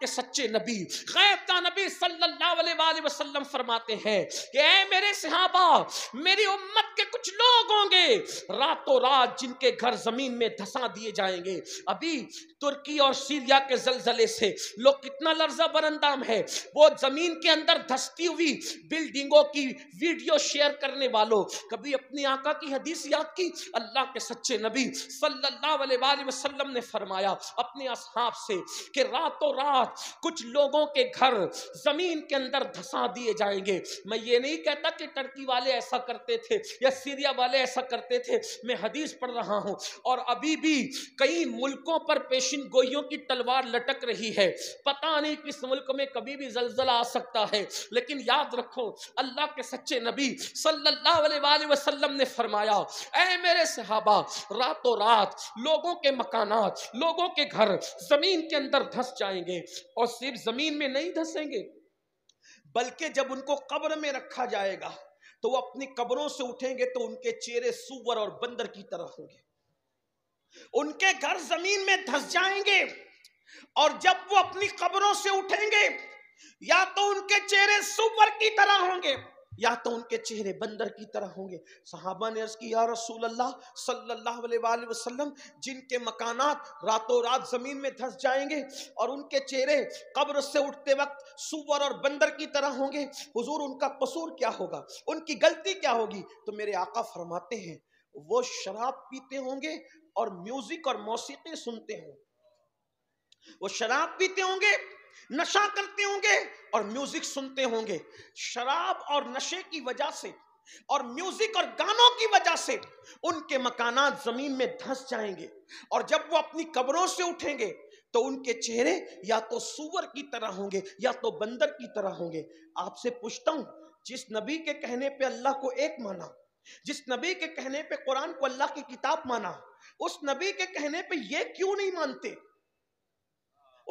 के सच्चे नबी गैबता नबी सल्लल्लाहु अलैहि वसल्लम फरमाते हैं कि ऐ मेरे सहाबा मेरी उम्मत के कुछ लोग होंगे रातों रात जिनके घर ज़मीन में धंसा दिए जाएंगे अभी तुर्की और सीरिया के जलजले से लोग कितना लर्जा बरंदाम है वो ज़मीन के अंदर धसती हुई बिल्डिंगों की वीडियो शेयर करने वालों कभी अपनी आका की हदीस याद की अल्लाह के सच्चे नबी सल्लल्लाहु अलैहि वसल्लम ने फरमाया अपने असहाब से कि रातों रात कुछ लोगों के घर जमीन के अंदर धंसा दिए जाएंगे मैं ये नहीं कहता कि टर्की वाले ऐसा करते थे या सीरिया वाले ऐसा करते थे मैं हदीस पढ़ रहा हूँ और अभी भी कई मुल्कों पर पेशिन गोइयों की तलवार लटक रही है पता नहीं किस मुल्क में कभी भी जलजला आ सकता है लेकिन याद रखो अल्लाह के सच्चे नबी सल्ला वसलम ने फरमाया ए मेरे सहाबा रातों रात लोगों के मकान लोगों के घर जमीन के अंदर धंस जाएंगे और सिर्फ जमीन में नहीं धसेंगे बल्कि जब उनको कब्र में रखा जाएगा तो वो अपनी कब्रों से उठेंगे तो उनके चेहरे सुवर और बंदर की तरह होंगे उनके घर जमीन में धस जाएंगे और जब वो अपनी कब्रों से उठेंगे या तो उनके चेहरे सुवर की तरह होंगे या तो उनके चेहरे बंदर की तरह होंगे सहाबा ने अर्ज किया रसूल अल्लाह सल्लल्लाहु अलैहि वसल्लम जिनके मकानात रातों रात ज़मीन में धस जाएंगे और उनके चेहरे कब्र से उठते वक्त सुअर और बंदर की तरह होंगे हुजूर उनका कसूर क्या होगा उनकी गलती क्या होगी तो मेरे आका फरमाते हैं वो शराब पीते होंगे और म्यूज़िक और मौसीकी सुनते हों वो शराब पीते होंगे नशा करते होंगे और म्यूजिक सुनते होंगे शराब और नशे की वजह से और म्यूजिक और गानों की वजह से उनके मकानात जमीन में धंस जाएंगे और जब वो अपनी कब्रों से उठेंगे तो उनके चेहरे या तो सुअर की तरह होंगे या तो बंदर की तरह होंगे आपसे पूछता हूं जिस नबी के कहने पे अल्लाह को एक माना जिस नबी के कहने पे कुरान को अल्लाह की किताब माना उस नबी के कहने पे ये क्यों नहीं मानते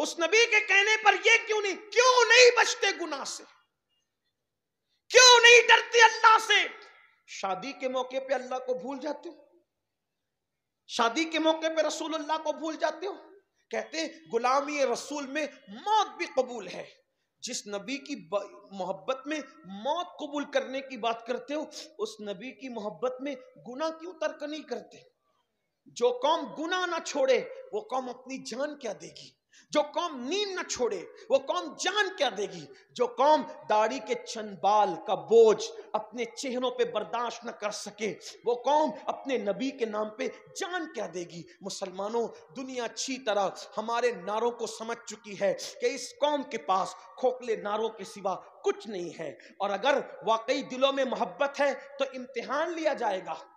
उस नबी के कहने पर यह क्यों नहीं क्यों नहीं बचते गुना से क्यों नहीं डरते अल्लाह से शादी के मौके पे अल्लाह को भूल जाते हो शादी के मौके पे रसूल अल्लाह को भूल जाते हो कहते गुलामी रसूल में मौत भी कबूल है जिस नबी की मोहब्बत में मौत कबूल करने की बात करते हो उस नबी की मोहब्बत में गुना क्यों तर्क नहीं करते जो कौम गुना ना छोड़े वो कौम अपनी जान क्या देगी जो कौम नींद न छोड़े वो कौम जान क्या देगी जो कौम दाढ़ी के बाल का बोझ अपने चेहरों पे बर्दाश्त न कर सके वो कौम अपने नबी के नाम पे जान क्या देगी मुसलमानों दुनिया अच्छी तरह हमारे नारों को समझ चुकी है कि इस कौम के पास खोखले नारों के सिवा कुछ नहीं है और अगर वाकई दिलों में मोहब्बत है तो इम्तिहान लिया जाएगा